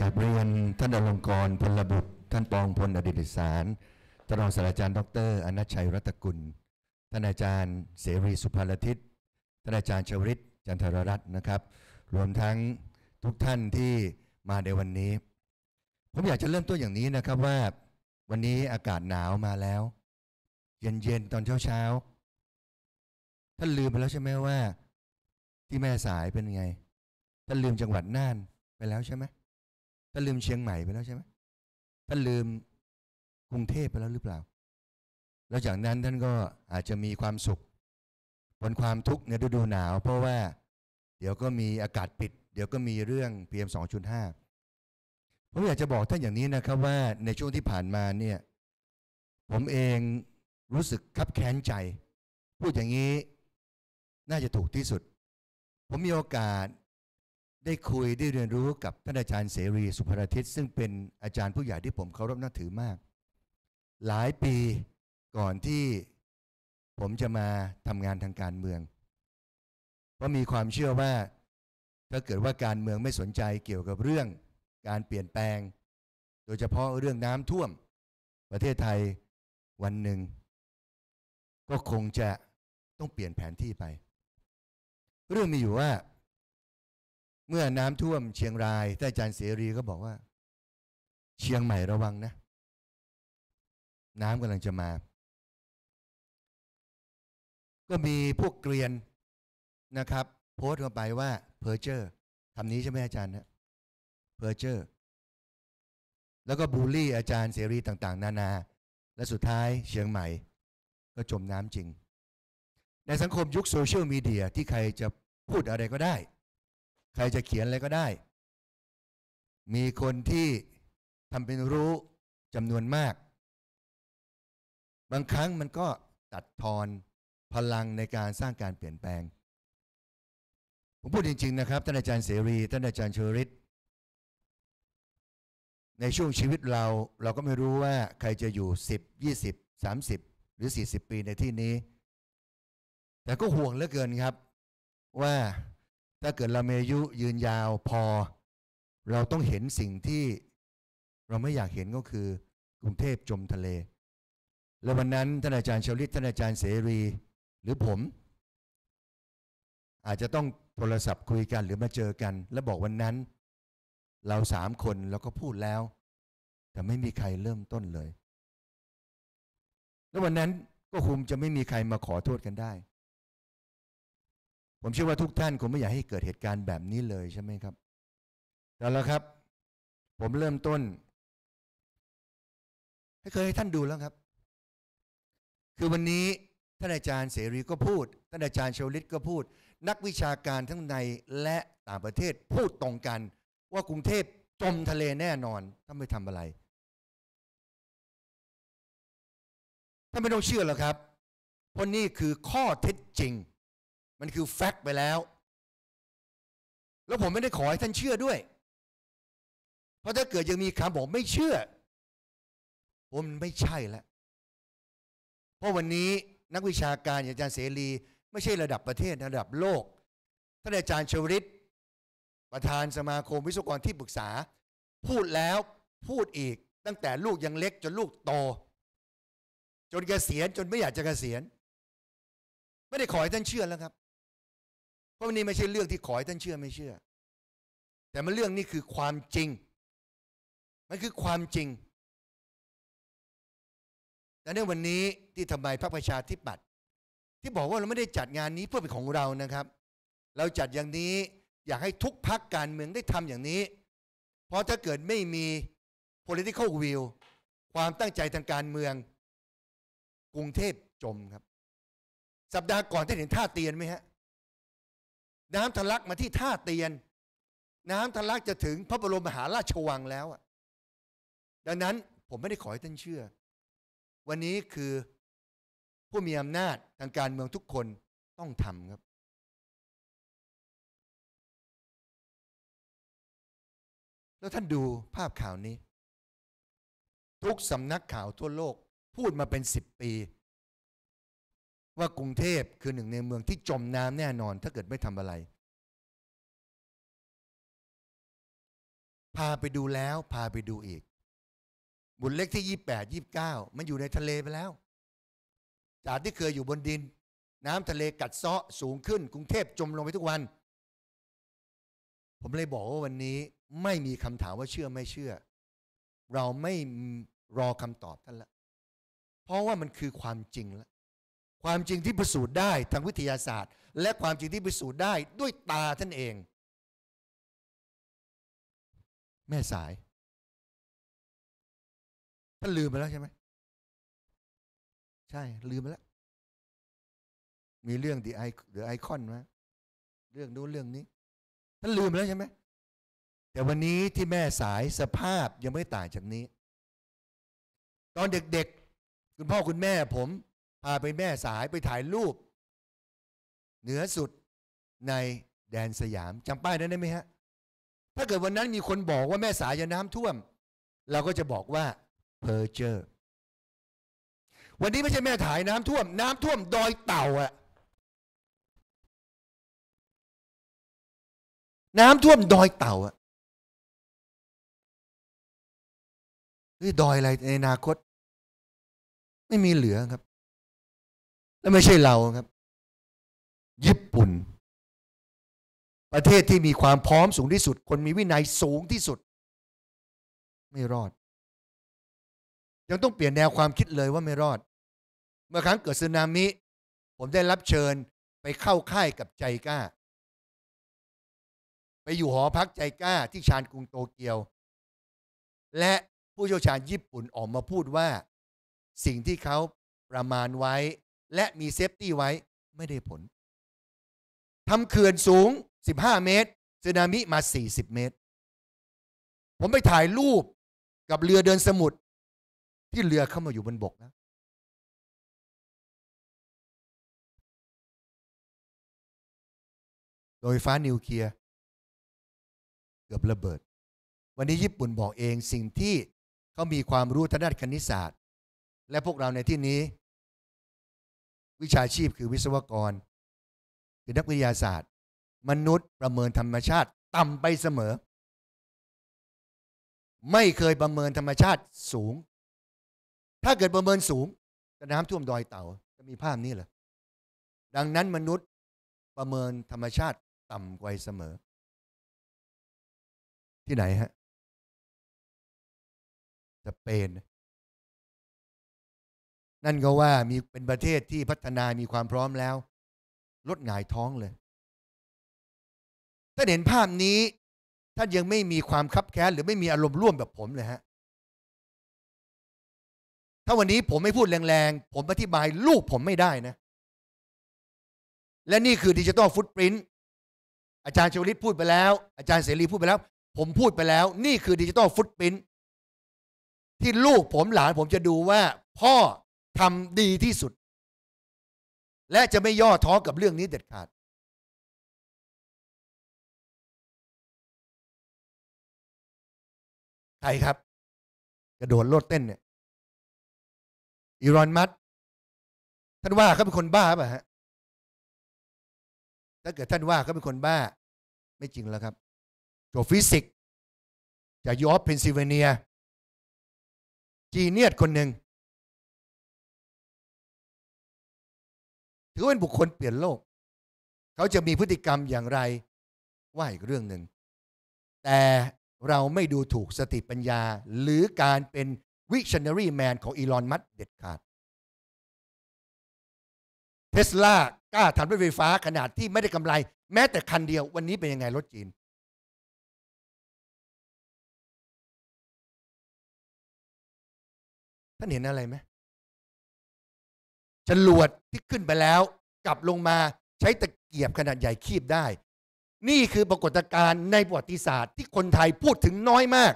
กาบเรียนท่านอลงกรพลบุตร ท่านปองพลอดิตสารท่านรองศาสตราจารย์ดรอนัชชัยรัตกุล ท่านอาจารย์เสรีสุภารทิตท่านอาจารย์ชวริตจันทรรัตน์นะครับ รวมทั้งทุกท่านที่มาในวันนี้ ผมอยากจะเริ่มต้นอย่างนี้นะครับว่าวันนี้อากาศหนาวมาแล้ว เย็นๆตอนเช้าๆท่านลืมไปแล้วใช่ไหมว่าที่แม่สายเป็นไง ท่านลืมจังหวัดน่านไปแล้วใช่ไหมท่านลืมเชียงใหม่ไปแล้วใช่ไหมท่านลืมกรุงเทพไปแล้วหรือเปล่า แล้วจากนั้นท่านก็อาจจะมีความสุขบนความทุกข์ในฤดูหนาว เพราะว่าเดี๋ยวก็มีอากาศปิด เดี๋ยวก็มีเรื่อง PM 2.5ผมอยากจะบอกท่านอย่างนี้นะครับว่าในช่วงที่ผ่านมาเนี่ย ผมเองรู้สึกคับแค้นใจ พูดอย่างนี้น่าจะถูกที่สุด ผมมีโอกาสได้คุยได้เรียนรู้กับท่านอาจารย์เสรีสุภรทิตซึ่งเป็นอาจารย์ผู้ใหญ่ที่ผมเคารพนับถือมาก หลายปีก่อนที่ผมจะมาทำงานทางการเมือง เพราะมีความเชื่อว่า ถ้าเกิดว่าการเมืองไม่สนใจเกี่ยวกับเรื่องการเปลี่ยนแปลง โดยเฉพาะเรื่องน้ำท่วม ประเทศไทย วันหนึ่งก็คงจะต้องเปลี่ยนแผนที่ไปเรื่องมีอยู่ว่าเมื่อน้ำท่วมเชียงรายท่านอาจารย์เสรีก็บอกว่า เชียงใหม่ระวังนะ น้ำกำลังจะมา ก็มีพวกเกรียนนะครับ โพสต์มาไปว่าเพอร์เจอร์คำนี้ใช่ไหมอาจารย์นะเพอร์เจอร์แล้วก็บูลลี่อาจารย์เสรีต่างๆ นานา และสุดท้ายเชียงใหม่ ก็จมน้ำจริง ในสังคมยุคโซเชียลมีเดียที่ใครจะพูดอะไรก็ได้ใครจะเขียนอะไรก็ได้ มีคนที่ทำเป็นรู้จำนวนมาก บางครั้งมันก็ตัดทอน พลังในการสร้างการเปลี่ยนแปลง ผมพูดจริงๆนะครับ ท่านอาจารย์เสรี ท่านอาจารย์เชอริต ในช่วงชีวิตเราเราก็ไม่รู้ว่าใครจะอยู่10 20 30 หรือ 40 ปีในที่นี้ แต่ก็ห่วงเหลือเกินครับ ว่าถ้าเกิดเราเมอายุยืนยาวพอ เราต้องเห็นสิ่งที่เราไม่อยากเห็นก็คือกรุงเทพจมทะเลและวันนั้นท่านอาจารย์ชลิตท่านอาจารย์เสรีหรือผม อาจจะต้องโทรศัพท์คุยกันหรือมาเจอกัน แล้วบอกวันนั้น เราสามคนเราก็พูดแล้ว แต่ไม่มีใครเริ่มต้นเลยแล้ววันนั้นก็คงจะไม่มีใครมาขอโทษกันได้ผมเชื่อว่าทุกท่านคงไม่อยากให้เกิดเหตุการณ์แบบนี้เลยใช่ไหมครับแต่แล้วครับ ผมเริ่มต้น ให้เคยให้ท่านดูแล้วครับ คือวันนี้ท่านอาจารย์เสรีก็พูด ท่านอาจารย์เชลิตก็พูด นักวิชาการทั้งในและต่างประเทศพูดตรงกัน ว่ากรุงเทพจมทะเลแน่นอนถ้าไม่ทำอะไรท่านไม่ต้องเชื่อหรอกครับเพราะนี่คือข้อเท็จจริงมันคือแฟกต์ไปแล้ว แล้วผมไม่ได้ขอให้ท่านเชื่อด้วย เพราะถ้าเกิดยังมีคำบอกไม่เชื่อ ผมไม่ใช่แล้วเพราะวันนี้นักวิชาการ อย่างอาจารย์เสรี ไม่ใช่ระดับประเทศระดับโลก ท่านอาจารย์ชวริตประธานสมาคมวิศวกรที่ปรึกษา พูดแล้วพูดอีกตั้งแต่ลูกยังเล็กจนลูกโต จนเกษียณจนไม่อยากจะเกษียณไม่ได้ขอให้ท่านเชื่อแล้วครับเพราะนี่ไม่ใช่เรื่องที่ขอให้ท่านเชื่อไม่เชื่อ แต่มันเรื่องนี้คือความจริง มันคือความจริง และเนวันนี้ที่ทำไมพระประชาธิปัตย์ที่บอกว่าเราไม่ได้จัดงานนี้เพื่อเป็นของเรานะครับ เราจัดอย่างนี้อยากให้ทุกพักการเมืองได้ทำอย่างนี้ เพราะถ้าเกิดไม่มี political will ความตั้งใจทางการเมือง กรุงเทพจมครับ สัปดาห์ก่อนท่านเห็นท่าเตียนไหมฮะน้ำทะลักมาที่ท่าเตียน น้ำทะลักจะถึงพระบรมมหาราชวังแล้วดังนั้นผมไม่ได้ขอให้ท่านเชื่อ วันนี้คือผู้มีอำนาจทางการเมืองทุกคนต้องทำครับ แล้วท่านดูภาพข่าวนี้ ทุกสำนักข่าวทั่วโลกพูดมาเป็นสิบปีว่ากรุงเทพคือหนึ่งในเมืองที่จมน้ำแน่นอนถ้าเกิดไม่ทำอะไร พาไปดูแล้วพาไปดูอีกบุญเล็กที่ยี่แปดยี่บเก้ามันอยู่ในทะเลไปแล้ว จากที่เคยอยู่บนดิน น้ำทะเลกัดเซาะสูงขึ้นกรุงเทพจมลงไปทุกวัน ผมเลยบอกว่าวันนี้ไม่มีคำถามว่าเชื่อไม่เชื่อ เราไม่รอคำตอบท่านละ เพราะว่ามันคือความจริงแล้วความจริงที่พิสูจน์ได้ทางวิทยาศาสตร์ และความจริงที่พิสูจน์ได้ด้วยตาท่านเอง แม่สายท่านลืมไปแล้วใช่ไหมใช่ ลืมไปแล้วมีเรื่องดีไอหรือไอคอนมาเรื่องนู้นเรื่องนี้ ท่านลืมไปแล้วใช่ไหมแต่วันนี้ที่แม่สายสภาพยังไม่ต่างจากนี้ ตอนเด็กๆคุณพ่อคุณแม่ผมพาไปแม่สายไปถ่ายรูปเหนือสุดในแดนสยามจำป้ายนั้นได้ไหมฮะ ถ้าเกิดวันนั้นมีคนบอกว่าแม่สายจะน้ำท่วม เราก็จะบอกว่าเพอร์เจอร์ วันนี้ไม่ใช่แม่ถ่ายน้ำท่วม น้ำท่วมดอยเต่าอะน้ำท่วมดอยเต่าอะนี่ดอยอะไรในอนาคต ไม่มีเหลือครับและไม่ใช่เราครับ ญี่ปุ่น ประเทศที่มีความพร้อมสูงที่สุด คนมีวินัยสูงที่สุด ไม่รอด ยังต้องเปลี่ยนแนวความคิดเลยว่าไม่รอด เมื่อครั้งเกิดสึนามิ ผมได้รับเชิญไปเข้าค่ายกับใจกล้า ไปอยู่หอพักใจกล้าที่ชานกรุงโตเกียว และผู้เชี่ยวชาญญี่ปุ่นออกมาพูดว่า สิ่งที่เขาประมาณไว้และมีเซฟตี้ไว้ไม่ได้ผลทำเขื่อนสูง 15 เมตรสึนามิมา 40 เมตร ผมไปถ่ายรูปกับเรือเดินสมุทรที่เรือเข้ามาอยู่บนบกนะ โดยฟ้านิวเคลียร์เกือบระเบิด วันนี้ญี่ปุ่นบอกเองสิ่งที่เขามีความรู้ทางด้านคณิตศาสตร์ และพวกเราในที่นี้วิชาชีพคือวิศวกรคือนักวิทยาศาสตร์ มนุษย์ประเมินธรรมชาติต่ำไปเสมอ ไม่เคยประเมินธรรมชาติสูง ถ้าเกิดประเมินสูง จะน้ำท่วมดอยเต่าจะมีภาพนี้เหรอดังนั้นมนุษย์ประเมินธรรมชาติต่ำกว่าเสมอ ที่ไหนฮะสเปนนั่นก็ว่ามีเป็นประเทศที่พัฒนา มีความพร้อมแล้วลดหงายท้องเลย ถ้าเห็นภาพนี้ท่านยังไม่มีความคับแค้นหรือไม่มีอารมณ์ร่วมแบบผมเลยฮะ ถ้าวันนี้ผมไม่พูดแรงๆ ผมอธิบายลูกผมไม่ได้นะ และนี่คือดิจิตอลฟุตปรินต์อาจารย์ชวลิตพูดไปแล้ว อาจารย์เสรีพูดไปแล้ว ผมพูดไปแล้ว นี่คือดิจิตอลฟุตปรินต์ที่ลูกผมหลานผมจะดูว่า พ่อทำดีที่สุด และจะไม่ย่อท้อกับเรื่องนี้เด็ดขาด ใครครับ กระโดดโลดเต้นเนี่ยอีรอนมัสท่านว่าเขาเป็นคนบ้าป่ะฮะถ้าเกิดท่านว่าเขาเป็นคนบ้า ไม่จริงแล้วครับจบฟิสิกส์จากยอร์กเพนซิลเวเนียจีเนียตคนหนึ่งถือว่าเป็นบุคคลเปลี่ยนโลก เขาจะมีพฤติกรรมอย่างไร ว่าอีกเรื่องหนึ่งแต่เราไม่ดูถูกสติปัญญาหรือการเป็นวิชันนารีแมนของอีลอนมัสเด็ดขาด เทสลากล้าทำรถไฟฟ้าขนาดที่ไม่ได้กำไร แม้แต่คันเดียววันนี้เป็นยังไงรถจีนท่านเห็นอะไรไหมฉลวดที่ขึ้นไปแล้วกลับลงมาใช้ตะเกียบขนาดใหญ่คีบได้ นี่คือปรากฏการณ์ในประวัติศาสตร์ที่คนไทยพูดถึงน้อยมาก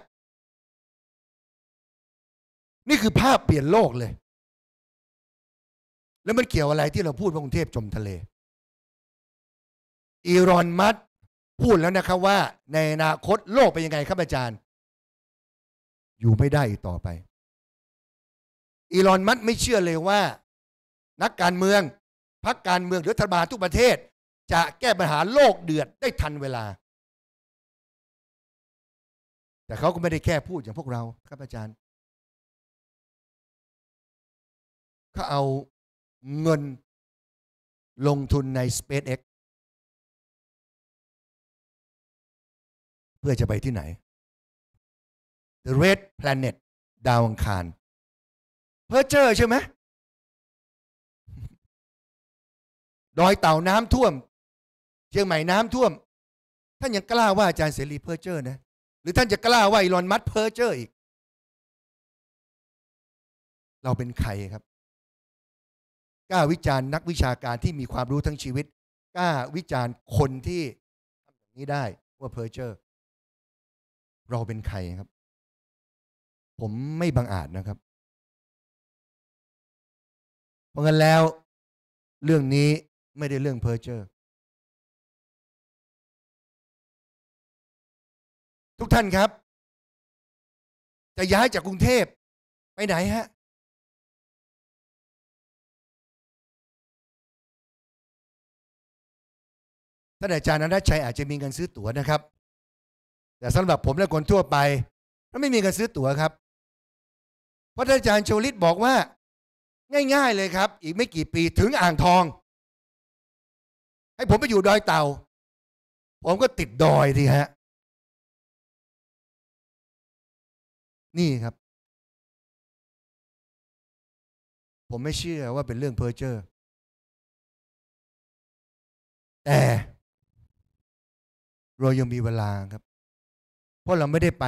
นี่คือภาพเปลี่ยนโลกเลย แล้วมันเกี่ยวอะไรที่เราพูดว่ากรุงเทพจมทะเล อีรอนมัสพูดแล้วนะครับว่า ในอนาคตโลกเป็นยังไงครับอาจารย์ อยู่ไม่ได้อีกต่อไป อีรอนมัสไม่เชื่อเลยว่านักการเมืองพักการเมืองหรือรัฐบาลทุกประเทศ จะแก้ปัญหาโลกเดือด ได้ทันเวลา แต่เขาก็ไม่ได้แค่พูดอย่างพวกเรา ครับอาจารย์ เขาเอาเงินลงทุนใน SpaceX เพื่อจะไปที่ไหน The Red Planet ดาวอังคารเพอร์เจอร์ใช่ไหมดอยเต่าน้ำท่วม เชียงใหม่น้ำท่วมท่านยังกล้าว่าอาจารย์เสรีเพอร์เจอร์นะ หรือท่านจะกล้าว่าอีลอนมัสเพอร์เจอร์อีก เราเป็นใครครับกล้าวิจารณ์นักวิชาการที่มีความรู้ทั้งชีวิตกล้าวิจารณ์คนที่ทำอย่างนี้ได้ว่าเพอร์เจอร์ เราเป็นใครครับ ผมไม่บังอาจนะครับเพราะงั้นแล้วเรื่องนี้ไม่ได้เรื่องเพ้อเจ้อทุกท่านครับ จะย้ายจากกรุงเทพไปไหนฮะท่านอาจารย์นันทชัย อาจจะมีเงินซื้อตั๋วนะครับ แต่สำหรับผมและคนทั่วไปมันไม่มีเงินซื้อตั๋วครับเพราะท่านอาจารย์โชลิตบอกว่า ง่ายๆเลยครับ อีกไม่กี่ปีถึงอ่างทองให้ผมไปอยู่ดอยเต่าผมก็ติดดอยดีฮะ นี่ครับ ผมไม่เชื่อว่าเป็นเรื่องเพอร์เจอร์แต่เรายังมีเวลาครับ เพราะเราไม่ได้ไป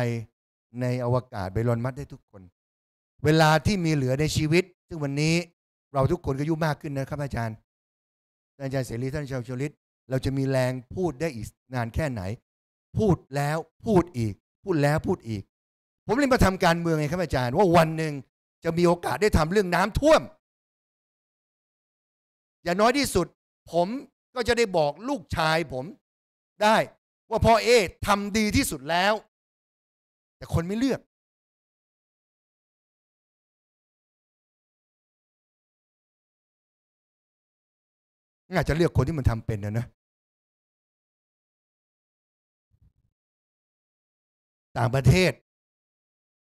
ในอวกาศ ไปลอนมัดได้ทุกคน เวลาที่มีเหลือในชีวิตซึ่งวันนี้เราทุกคนก็ยุ่มากขึ้นนะครับอาจารย์อาจารย์เสรีท่านชาวชลิตเราจะมีแรงพูดได้อีกนานแค่ไหน พูดแล้วพูดอีก พูดแล้วพูดอีก ผมเรียนมาทำการเมืองไงครับอาจารย์ว่าวันหนึ่งจะมีโอกาสได้ทำเรื่องน้ำท่วม อย่าน้อยที่สุด ผมก็จะได้บอกลูกชายผมได้ว่าพ่อเอทำดีที่สุดแล้ว แต่คนไม่เลือกอาจจะเลือกคนที่มันทำเป็นนะนะ ต่างประเทศ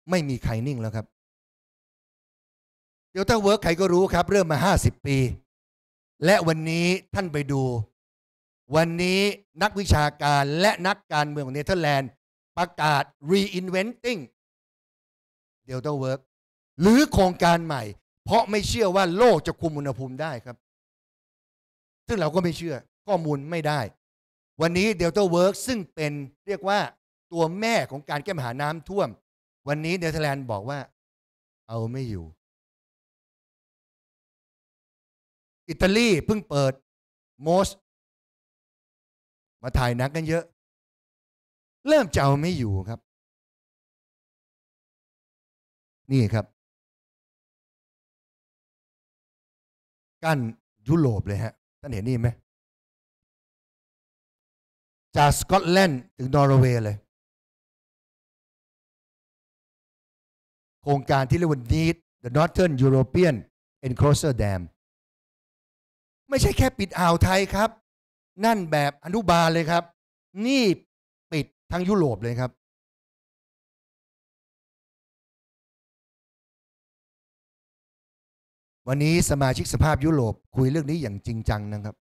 ไม่มีใครนิ่งแล้วครับ เดลต้าเวิร์กใครก็รู้ครับ เริ่มมาห้าสิบปี และวันนี้ท่านไปดู วันนี้นักวิชาการและนักการเมืองของเนเธอร์แลนด์ประกาศ reinventing Delta Work หรือโครงการใหม่ เพราะไม่เชื่อว่าโลกจะคุมอุณหภูมิได้ครับซึ่งเราก็ไม่เชื่อ ข้อมูลไม่ได้ วันนี้เดลต้าเวิร์กซึ่งเป็นเรียกว่าตัวแม่ของการแก้ปัญหาน้ำท่วม วันนี้เนเธอร์แลนด์บอกว่า เอาไม่อยู่ อิตาลีเพิ่งเปิดโมสมาถ่ายนักกันเยอะ เริ่มจะเอาไม่อยู่ครับ นี่ครับ กั้นยุโรปเลยฮะท่านเห็นนี่ไหมจากสกอตแลนด์ถึงนอร์เวย์เลย โครงการที่เรียกว่า Need the Northern European Enclosure Dam ไม่ใช่แค่ปิดอ่าวไทยครับ นั่นแบบอนุบาลเลยครับ นี่ปิดทั้งยุโรปเลยครับวันนี้สมาชิกสภาพยุโรปคุยเรื่องนี้อย่างจริงจังนะครับ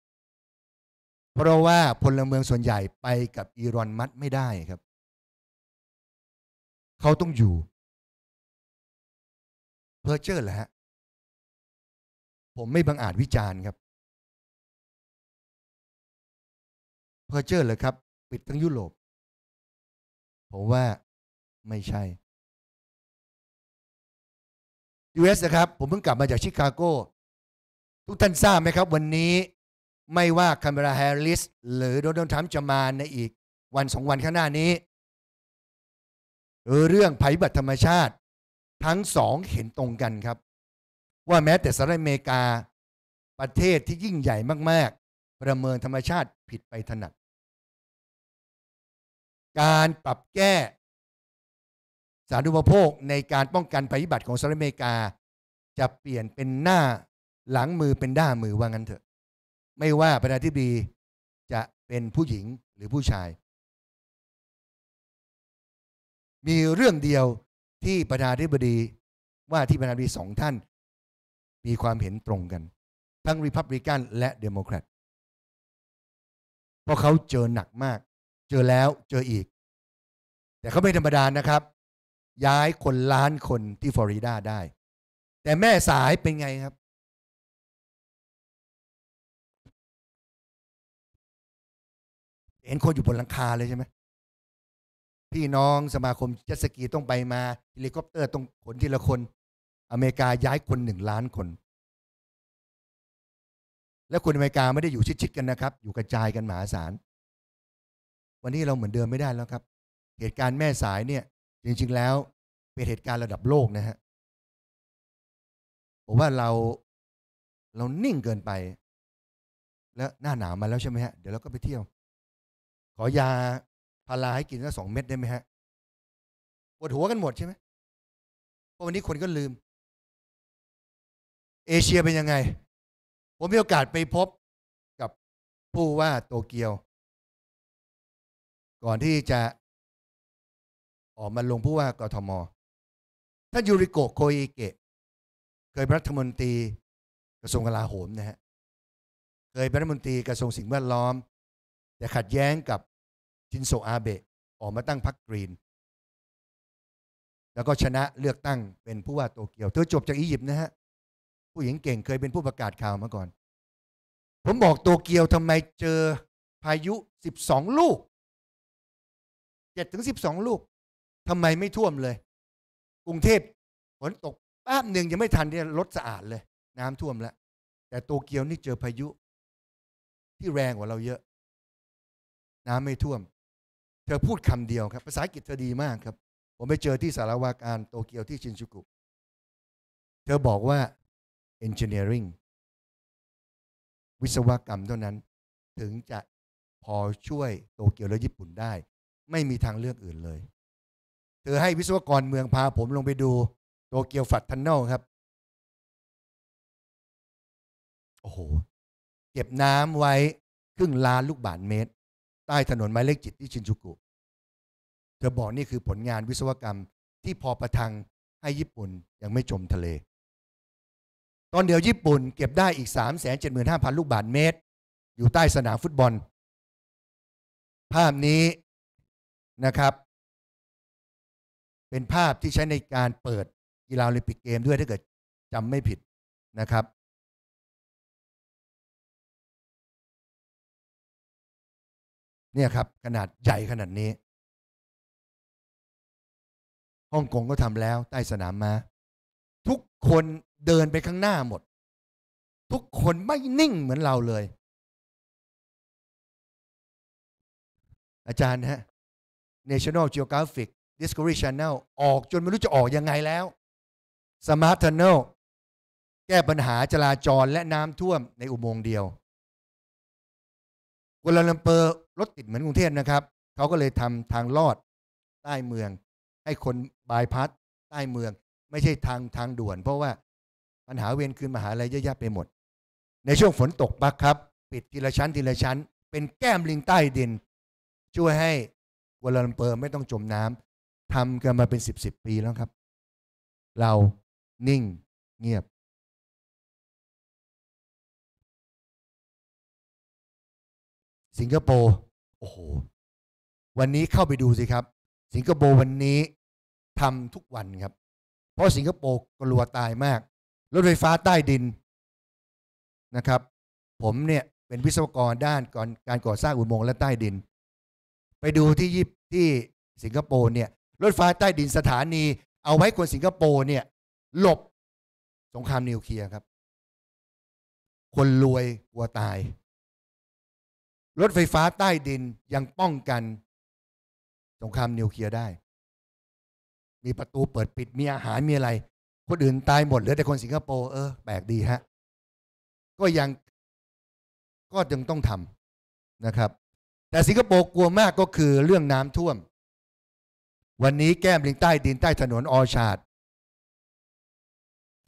เพราะว่าพลเมืองส่วนใหญ่ไปกับอิรอนมัดไม่ได้ครับ เขาต้องอยู่ เพอร์เจอร์แหละผมไม่บังอาจวิจารณ์ครับ เพอร์เจอร์เลยครับ ปิดทั้งยุโรป ผมว่าไม่ใช่ US นะครับ ผมเพิ่งกลับมาจากชิคาโกทุกท่านทราบไหมครับ วันนี้ไม่ว่าคาเมราแฮร์ริสหรือโดนัลด์ทรัมป์จะมาในอีก วันสองวันข้างหน้านี้เรื่องภัยบัติธรรมชาติทั้งสองเห็นตรงกันครับ ว่าแม้แต่สหรัฐอเมริกาประเทศที่ยิ่งใหญ่มากๆ ประเมินธรรมชาติผิดไปถนัด การปรับแก้สาธารณปโภคในการป้องกันภัยพิบัติของสหรัฐอเมริกาจะเปลี่ยนเป็นหน้าหลังมือเป็นด้ามือว่างั้นเถอะ ไม่ว่าประธานาธิบดีจะเป็นผู้หญิงหรือผู้ชาย มีเรื่องเดียวที่ประธานาธิบดีว่าที่ประธานาธิบดีสองท่านมีความเห็นตรงกัน ทั้งริพับลิกันและเดโมแครตเพราะเขาเจอหนักมาก เจอแล้วเจออีก แต่เขาไม่ธรรมดานะครับย้ายคน ล้านคนที่ฟลอริดาได้ แต่แม่สายเป็นไงครับเห็นคนอยู่บนหลังคาเลยใช่ไหมพี่น้องสมาคม จัสกีต้องไปมาเฮลิคอปเตอร์ต้องขนทีละคน อเมริกาย้ายคนหนึ่งล้านคน และคนอเมริกาไม่ได้อยู่ชิดๆกันนะครับ อยู่กระจายกันมหาศาล วันนี้เราเหมือนเดิมไม่ได้แล้วครับ เหตุการณ์แม่สายเนี่ยจริงๆ แล้ว เป็นเหตุการณ์ระดับโลกนะฮะผมว่าเราเรานิ่งเกินไป แล้วหน้าหนาวมาแล้วใช่ไหมฮะ เดี๋ยวเราก็ไปเที่ยว ขอยาพาราให้กินสักสองเม็ดได้ไหมฮะ ปวดหัวกันหมดใช่ไหมเพราะวันนี้คนก็ลืม เอเชียเป็นยังไง ผมมีโอกาสไปพบกับผู้ว่าโตเกียว ก่อนที่จะออกมาลงผู้ว่ากทม ท่านยูริโกโคอิเกะ เคยรัฐมนตรีกระทรวงกลาโหมนะฮะ เคยรัฐมนตรีกระทรวงสิ่งแวดล้อม แต่ขัดแย้งกับชินโซอาเบะออกมาตั้งพรรคกรีน แล้วก็ชนะเลือกตั้งเป็นผู้ว่าโตเกียว เธอจบจากอียิปต์นะฮะ ผู้หญิงเก่งเคยเป็นผู้ประกาศข่าวมาก่อน ผมบอกโตเกียวทำไมเจอพายุ 12 ลูก7ถึง12ลูกทำไมไม่ท่วมเลย กรุงเทพฝนตกแป๊บหนึ่งยังไม่ทันเนี่ยรถสะอาดเลย น้ำท่วมแล้วแต่โตเกียวนี่เจอพายุที่แรงกว่าเราเยอะ น้ำไม่ท่วม เธอพูดคำเดียวครับ ภาษาอังกฤษเธอดีมากครับ ผมไปเจอที่สารวาการโตเกียวที่ชินจูกุ เธอบอกว่า engineering วิศวกรรมเท่านั้น ถึงจะพอช่วยโตเกียวและญี่ปุ่นได้ ไม่มีทางเลือกอื่นเลยเธอให้วิศวกรเมืองพาผมลงไปดู โตเกียวฟัดทันเนลครับ โอ้โห เก็บน้ำไว้ครึ่งล้านลูกบาทเมตร ใต้ถนนหมายเลขจิตที่ชินจูกุเธอบอกนี่คือผลงานวิศวกรรมที่พอประทังให้ญี่ปุ่นยังไม่จมทะเล ตอนเดียวญี่ปุ่นเก็บได้อีก 3 7 5 0 0 0 ลูกบาทเมตร อยู่ใต้สนามฟุตบอล ภาพนี้นะครับเป็นภาพที่ใช้ในการเปิดกีฬาโอลิมปิกเกมด้วยถ้าเกิดจำไม่ผิดนะครับ เนี่ยครับขนาดใหญ่ขนาดนี้ฮ่องกงก็ทำแล้วใต้สนามมา ทุกคนเดินไปข้างหน้าหมด ทุกคนไม่นิ่งเหมือนเราเลย อาจารย์ฮะ National Geographic Discovery Channel ออกจนไม่รู้จะออกยังไงแล้ว Smart Tunnel แก้ปัญหาจราจรและน้ำท่วมในอุโมงค์เดียวกัลาลัมเปอร์รถติดเหมือนกรุงเทพนะครับ เขาก็เลยทำทางลอดใต้เมือง ให้คนบายพาสใต้เมืองไม่ใช่ทางทางด่วนเพราะว่าปัญหาเวรคืนมหาลัยเยอะๆไปหมด ในช่วงฝนตกบักครับ ปิดทีละชั้นทีละชั้น เป็นแก้มลิงใต้ดิน ช่วยให้ัวลลัมเปอร์ไม่ต้องจมน้ทำกันมาเป็นสิบสิบปีแล้วครับ เรานิ่งเงียบ สิงคโปร์โอ้โหวันนี้เข้าไปดูสิครับ สิงคโปร์วันนี้ทำทุกวันครับ เพราะสิงคโปร์กลัวตายมากรถไฟฟ้าใต้ดินนะครับ ผมเนี่ยเป็นวิศวกรด้านการก่อสร้างอุโมงค์และใต้ดิน ไปดูที่ยิปที่สิงคโปร์เนี่ยรถไฟใต้ดินสถานี เอาไว้คนสิงคโปร์เนี่ย หลบสงครามนิวเคลียร์ครับ คนรวยกลัวตาย รถไฟฟ้าใต้ดินยังป้องกัน สงครามนิวเคลียร์ได้ มีประตูเปิดปิดมีอาหารมีอะไรคนอื่นตายหมดเหลือแต่คนสิงคโปร์เออแปลกดีฮะก็ยัง ก็ยังต้องทำนะครับ แต่สิงคโปร์กลัวมากก็คือเรื่องน้ำท่วมวันนี้แก้มลิงใต้ดินใต้ถนนออชาด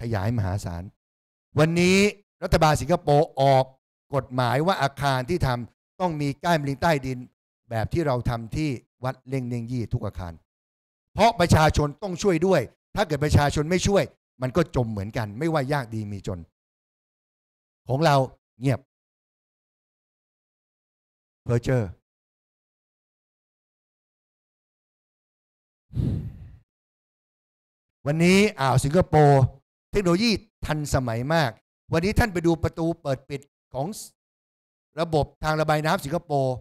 ขยายมหาศาล วันนี้รัฐบาลสิงคโปร์ออกกฎหมายว่าอาคารที่ทำต้องมีแก้มลิงใต้ดิน แบบที่เราทำที่วัดเล่งเนียงยี่ทุกอาคาร เพราะประชาชนต้องช่วยด้วย ถ้าเกิดประชาชนไม่ช่วย มันก็จมเหมือนกันไม่ว่ายากดีมีจน ของเราเงียบเพอร์เจอร์วันนี้อ่าวสิงคโปร์เทคโนโลยีทันสมัยมาก วันนี้ท่านไปดูประตูเปิดปิดของ ระบบทางระบายน้ำสิงคโปร์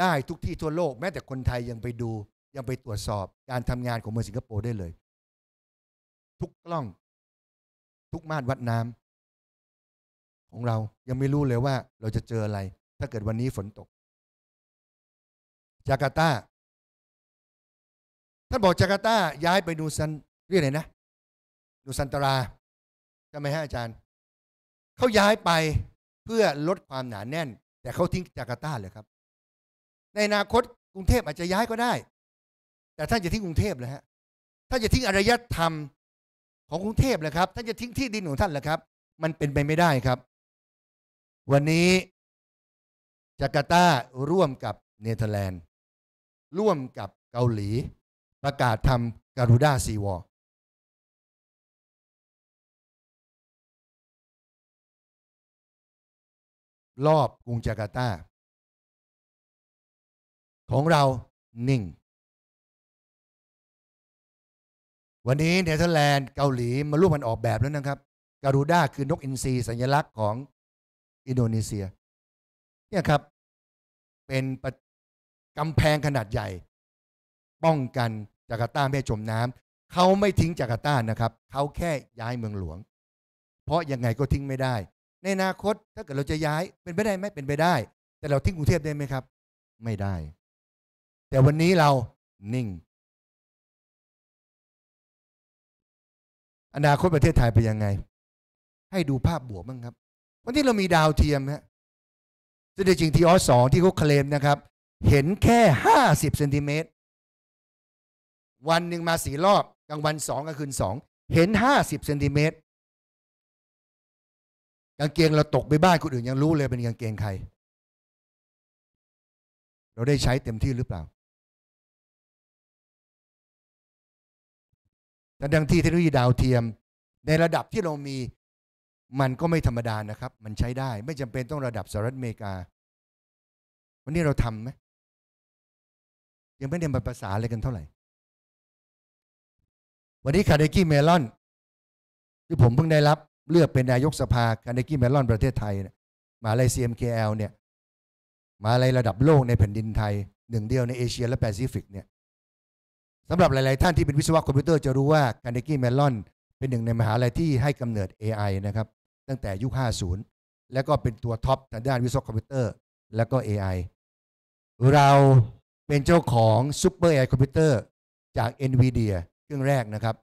ได้ทุกที่ทั่วโลกแม้แต่คนไทยยังไปดู ยังไปตรวจสอบการทำงานของเมืองสิงคโปร์ได้เลย ทุกกล้อง ทุกมาตรวัดน้ำ ของเรายังไม่รู้เลยว่าเราจะเจออะไร ถ้าเกิดวันนี้ฝนตกจาการ์ตาท่านบอกจาการ์ตาย้ายไปดูซันเรียกอะไรนะดูสันตราใช่ไหมฮะอาจารย์ เขาย้ายไปเพื่อลดความหนาแน่น แต่เขาทิ้งจาการ์ตาเลยครับ ในอนาคตกรุงเทพอาจจะย้ายก็ได้ แต่ท่านจะทิ้งกรุงเทพเลยฮะท่านจะทิ้งอารยธรรมของกรุงเทพเลยครับท่านจะทิ้งที่ดินของท่านเลยครับ มันเป็นไปไม่ได้ครับ วันนี้จาการ์ตาร่วมกับเนเธอร์แลนด์ ร่วมกับเกาหลี ประกาศทำการูด้าซีวอลรอบกรุงจาการ์ตา ของเรา นิ่ง วันนี้เนเธอร์แลนด์เกาหลีมาร่วมกันออกแบบแล้วนะครับการูด้าคือนกอินทรีสัญลักษณ์ของอินโดนีเซียเนี่ยครับเป็นกำแพงขนาดใหญ่ ป้องกันจาการ์ตาไม่จมน้ำเขาไม่ทิ้งจาการ์ตานะครับ เขาแค่ย้ายเมืองหลวง เพราะยังไงก็ทิ้งไม่ได้ในอนาคตถ้าเกิดเราจะย้ายเป็นไปได้ไหมเป็นไปได้ แต่เราทิ้งกรุงเทพได้ไหมครับ ไม่ได้ แต่วันนี้เรานิ่ง อนาคตประเทศไทยเป็นยังไง ให้ดูภาพบวกบ้างครับ วันที่เรามีดาวเทียมฮะซึ่งจริงทีออสองที่เขาเคลมนะครับ เห็นแค่ห้าสิบเซนติเมตรวันหนึ่งมาสี่รอบกลางวันสองกลางคืนสองเห็นห้าสิบเซนติเมตรกางเกงเราตกไปบ้านคนอื่นยังรู้เลยเป็นกางเกงใครเราได้ใช้เต็มที่หรือเปล่าแต่ดังที่เทคโนโลยีดาวเทียม ในระดับที่เรามีมันก็ไม่ธรรมดานะครับ มันใช้ได้ไม่จำเป็นต้องระดับสหรัฐอเมริกา วันนี้เราทำไหมยังไม่ได้มาภาษาอะไรกันเท่าไหร่ วันนี้คาร์เดกี้เมลอนที่ผมเพิ่งได้รับเลือกเป็นนายกสภาคารเดกี้แมลอน ประเทศไทย มาลายซียมเคเนี่ยมาลายระดับโลกในแผ่นดินไทยหนึ่งเดียวในเอเชีย และแปซิฟิกเนี่ยสำหรับหลายๆท่านที่เป็นวิศวะคอมพิวเตอร์จะรู้ว่าคารเดกี้แมลอนเป็นหนึ่งในมหาลัยที่ให้กำเนิด AI นะครับตั้งแต่ยุค 50 และก็เป็นตัวท็อปทางด้านวิศวะคอมพิวเตอร์ และก็ AI เราเป็นเจ้าของซูเปอร์ไอคอมพิวเตอร์จาก NVIDIA เครื่องแรกนะครับ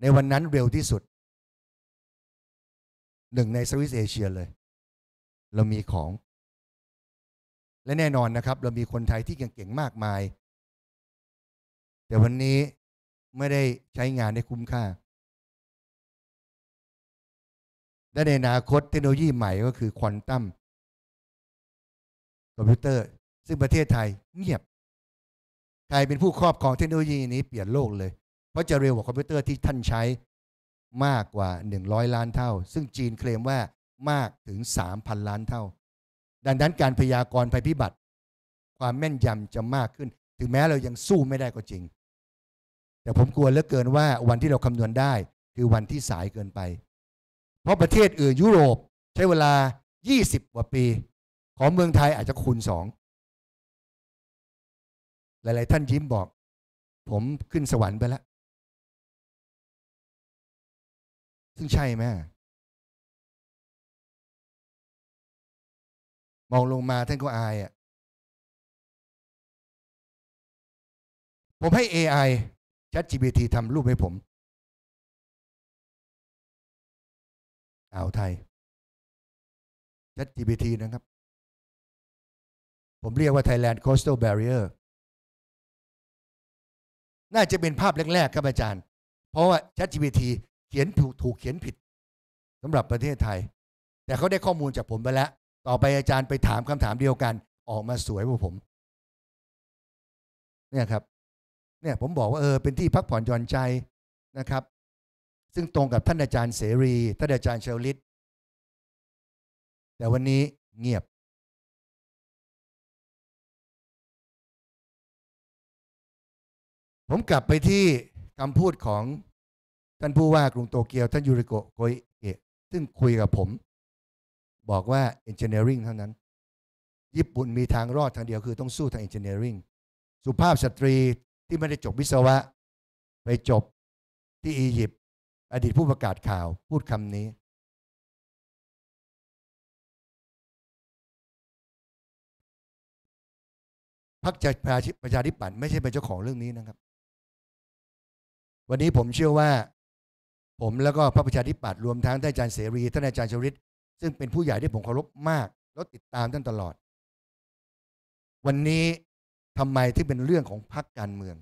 ในวันนั้นเร็วที่สุดหนึ่งในสวิสเอเชียเลย เรามีของ และแน่นอนนะครับ เรามีคนไทยที่เก่งๆ มากมาย แต่วันนี้ไม่ได้ใช้งานได้คุ้มค่า และในอนาคตเทคโนโลยีใหม่ก็คือควอนตัมคอมพิวเตอร์ซึ่งประเทศไทยเงียบ ใครเป็นผู้ครอบครองเทคโนโลยีนี้เปลี่ยนโลกเลย เพราะจะเร็วกว่าคอมพิวเตอร์ที่ท่านใช้มากกว่า 100 ล้านเท่า ซึ่งจีนเคลมว่ามากถึง 3,000 ล้านเท่า ดังนั้นการพยากรณ์ภัยพิบัติ ความแม่นยำจะมากขึ้น ถึงแม้เรายังสู้ไม่ได้ก็จริง แต่ผมกลัวเหลือเกินว่าวันที่เราคำนวณได้คือวันที่สายเกินไป เพราะประเทศอื่นยุโรปใช้เวลา 20กว่าปี ของเมืองไทยอาจจะคูณสองหลาย ๆ ท่านยิ้มบอก ผมขึ้นสวรรค์ไปแล้วึ่งใช่ไหมมองลงมาท่านก็อายอ่ะ ผมให้ AI ChatGPT ทำรูปให้ผมอ่าวไทย ChatGPT นะครับ ผมเรียกว่า Thailand Coastal Barrier น่าจะเป็นภาพแรกๆครับอาจารย์ เพราะว่า ChatGPT เขียนถูกถูกเขียนผิดสำหรับประเทศไทย แต่เขาได้ข้อมูลจากผมไปแล้ว ต่อไปอาจารย์ไปถามคำถามเดียวกันออกมาสวยกว่าผม เนี่ยครับ เนี่ยผมบอกว่าเออเป็นที่พักผ่อนหย่อนใจนะครับ ซึ่งตรงกับท่านอาจารย์เสรี ท่านอาจารย์เชลลิต แต่วันนี้เงียบ ผมกลับไปที่คำพูดของท่านผู้ว่ากรุงโตเกียวท่านยูริโกโกยเกะซึ่งคุยกับผม บอกว่าเอนจิเนียริงเท่านั้น ญี่ปุ่นมีทางรอดทางเดียวคือต้องสู้ทางเอนจิเนียริงสุภาพสตรีที่ไม่ได้จบวิศวะ ไปจบที่อียิปต์อดีตผู้ประกาศข่าวพูดคำนี้พรรคประชาธิปัตย์ไม่ใช่เป็นเจ้าของเรื่องนี้นะครับ วันนี้ผมเชื่อว่าผมแล้วก็พระประชาธิปัตย์รวมทั้งท่านอาจารย์เสรีท่านอาจารย์ชริต ซึ่งเป็นผู้ใหญ่ที่ผมเคารพมากแล้วติดตามท่านตลอด วันนี้ทำไมที่เป็นเรื่องของพรรคการเมือง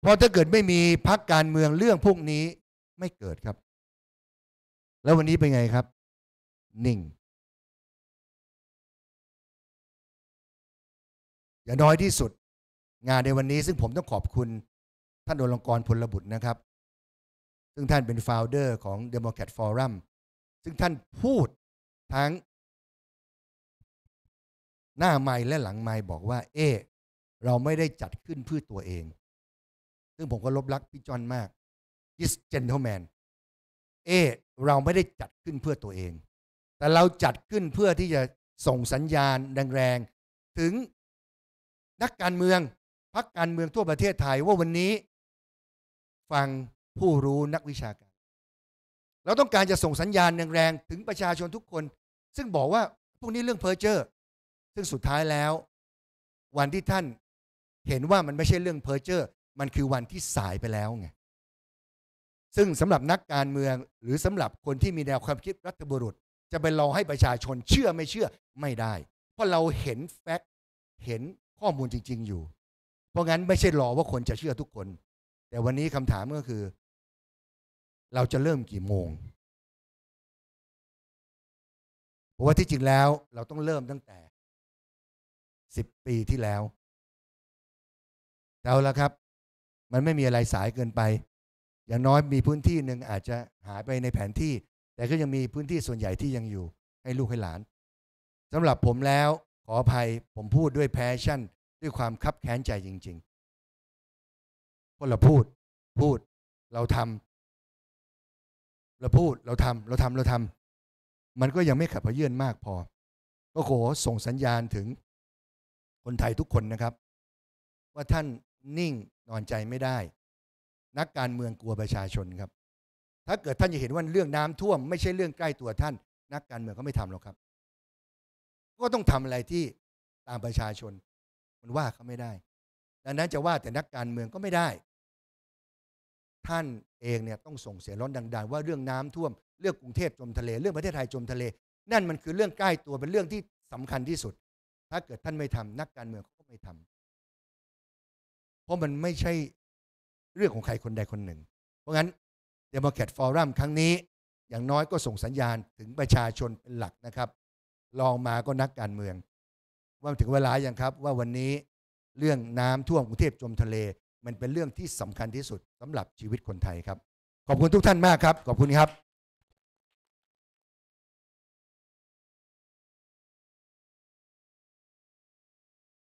เพราะถ้าเกิดไม่มีพรรคการเมืองเรื่องพวกนี้ไม่เกิดครับ แล้ววันนี้เป็นไงครับนิ่ง อย่าน้อยที่สุด งานในวันนี้ซึ่งผมต้องขอบคุณ ท่านโดลงกรพลบุตรนะครับซึ่งท่านเป็นโฟลเดอร์ของ Democrat Forum ซึ่งท่านพูดทั้ง หน้าไม้และหลังไม้บอกว่า เอเราไม่ได้จัดขึ้นเพื่อตัวเอง ซึ่งผมก็ลบลักพี่จอนมาก this gentleman เอเราไม่ได้จัดขึ้นเพื่อตัวเอง แต่เราจัดขึ้นเพื่อที่จะส่งสัญญาณแรงๆถึงนักการเมืองพักการเมืองทั่วประเทศไทยว่าวันนี้ ฟังผู้รู้นักวิชาการ เราต้องการจะส่งสัญญาณแรงๆ ถึงประชาชนทุกคน ซึ่งบอกว่าพวกนี้เรื่องเพ้อเจ้อซึ่งสุดท้ายแล้ว วันที่ท่านเห็นว่ามันไม่ใช่เรื่องเพ้อเจ้อมันคือวันที่สายไปแล้วไงซึ่งสำหรับนักการเมืองหรือสำหรับคนที่มีแนวความคิดรัฐบุรุษ จะไปรอให้ประชาชนเชื่อไม่เชื่อไม่ได้ เพราะเราเห็นแฟกต์เห็นข้อมูลจริงๆอยู่ เพราะงั้นไม่ใช่รอว่าคนจะเชื่อทุกคน แต่วันนี้คำถามก็คือเราจะเริ่มกี่โมง เพราะว่าที่จริงแล้ว เราต้องเริ่มตั้งแต่สิบปีที่แล้วเอาละครับ มันไม่มีอะไรสายเกินไป อย่างน้อยมีพื้นที่หนึ่งอาจจะหายไปในแผนที่ แต่ก็ยังมีพื้นที่ส่วนใหญ่ที่ยังอยู่ ให้ลูกให้หลานสำหรับผมแล้ว ขออภัยผมพูดด้วยแพชชั่น ด้วยความคับแค้นใจจริงๆพนเราพูด พูดเราทำเราพูดเราทำเราทำเราทำ มันก็ยังไม่ขับเพื่อนมากพอ ก็ขอส่งสัญญาณถึงคนไทยทุกคนนะครับ ว่าท่านนิ่งนอนใจไม่ได้ นักการเมืองกลัวประชาชนครับ ถ้าเกิดท่านจะเห็นว่าเรื่องน้ำท่วม ไม่ใช่เรื่องใกล้ตัวท่าน นักการเมืองก็ไม่ทำหรอกครับ ก็ต้องทำอะไรที่ตามประชาชน มันว่าเขาไม่ได้ ดังนั้นจะว่าแต่นักการเมืองก็ไม่ได้ ท่านเองเนี่ยต้องส่งเสียงร้อนดัง ๆ ว่าเรื่องน้ำท่วมเรื่องกรุงเทพจมทะเล เรื่องประเทศไทยจมทะเล นั่นมันคือเรื่องใกล้ตัวเป็นเรื่องที่สำคัญที่สุด ถ้าเกิดท่านไม่ทำนักการเมืองก็ไม่ทำ เพราะมันไม่ใช่เรื่องของใครคนใดคนหนึ่ง เพราะงั้นเดโมแครตฟอรัมครั้งนี้อย่างน้อยก็ส่งสัญญาณถึงประชาชนเป็นหลักนะครับลองมาก็นักการเมือง ว่าถึงเวลาอย่างครับว่าวันนี้เรื่องน้ำท่วมกรุงเทพจมทะเลมันเป็นเรื่องที่สำคัญที่สุด สำหรับชีวิตคนไทยครับ ขอบคุณทุกท่านมากครับ ขอบคุณครับ